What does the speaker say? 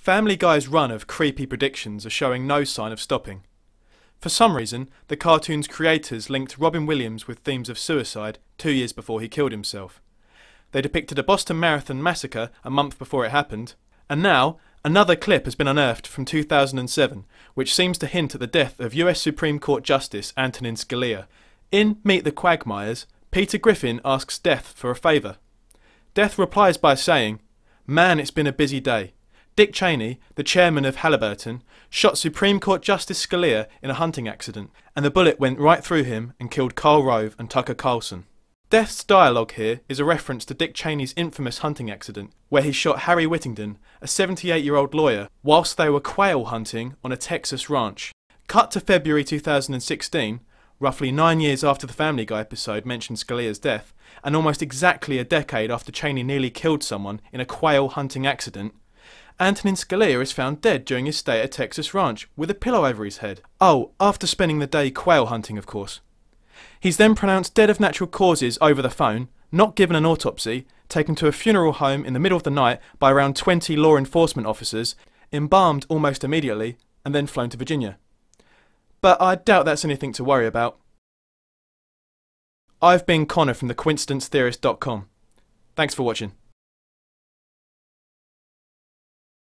Family Guy's run of creepy predictions are showing no sign of stopping. For some reason, the cartoon's creators linked Robin Williams with themes of suicide two years before he killed himself. They depicted a Boston Marathon massacre a month before it happened, and now another clip has been unearthed from 2007, which seems to hint at the death of US Supreme Court Justice Antonin Scalia. In Meet the Quagmires, Peter Griffin asks Death for a favour. Death replies by saying, Man, it's been a busy day. Dick Cheney, the chairman of Halliburton, shot Supreme Court Justice Scalia in a hunting accident, and the bullet went right through him and killed Carl Rove and Tucker Carlson. Death's dialogue here is a reference to Dick Cheney's infamous hunting accident, where he shot Harry Whittington, a 78 year old lawyer, whilst they were quail hunting on a Texas ranch. Cut to February 2016, roughly nine years after the Family Guy episode mentioned Scalia's death, and almost exactly a decade after Cheney nearly killed someone in a quail hunting accident, Antonin Scalia is found dead during his stay at a Texas ranch with a pillow over his head. Oh, after spending the day quail hunting, of course. He's then pronounced dead of natural causes over the phone, not given an autopsy, taken to a funeral home in the middle of the night by around 20 law enforcement officers, embalmed almost immediately, and then flown to Virginia. But I doubt that's anything to worry about. I've been Connor from thecoincidencetheorist.com. Thanks for watching.